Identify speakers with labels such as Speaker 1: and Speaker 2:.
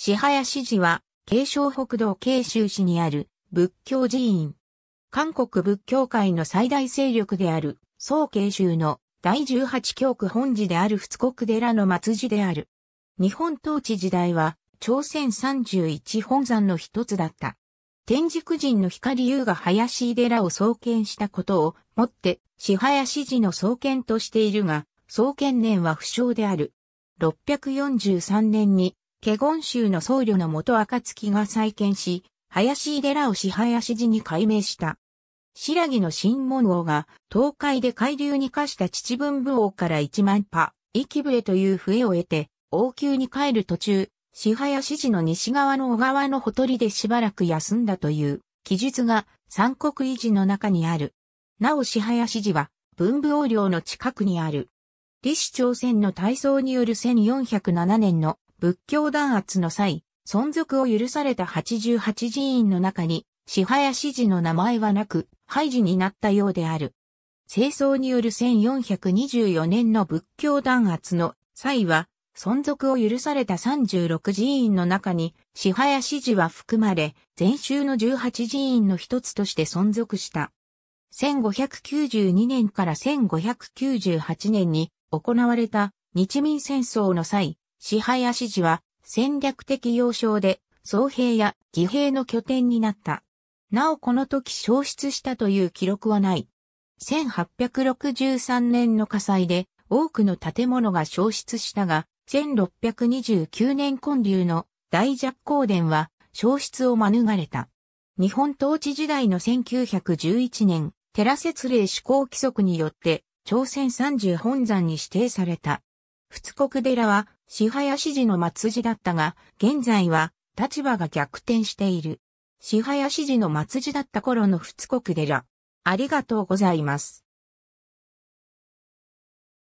Speaker 1: 支林寺は、慶尚北道慶州市にある仏教寺院。韓国仏教界の最大勢力である、宋慶州の第十八教区本寺である仏国寺の末寺である。日本統治時代は、朝鮮三十一本山の一つだった。天竺人の光優が林寺を創建したことをもって、支林寺の創建としているが、創建年は不詳である。643年にケゴン州の僧侶の元暁が再建し、林寺を支林寺に改名した。白木の新門王が、東海で海流に化した秩文武王から一万波、息部へという笛を得て、王宮に帰る途中、支林寺の西側の小川のほとりでしばらく休んだという、記述が三国維持の中にある。なお支林寺は、文武王領の近くにある。李氏朝鮮の体操による1407年の仏教弾圧の際、存続を許された88寺院の中に、支配支寺の名前はなく、廃寺になったようである。清掃による1424年の仏教弾圧の際は、存続を許された36寺院の中に、支配支寺は含まれ、前週の18寺院の一つとして存続した。1592年から1598年に行われた日民戦争の際、支配足地は戦略的要衝で、総兵や義兵の拠点になった。なおこの時消失したという記録はない。1863年の火災で多くの建物が消失したが、1629年建立の大弱光殿は消失を免れた。日本統治時代の1911年、寺設令施行規則によって、朝鮮三十本山に指定された。仏国寺は、支林寺の末寺だったが、現在は、立場が逆転している。支林寺の末寺だった頃の仏国寺。ありがとうございます。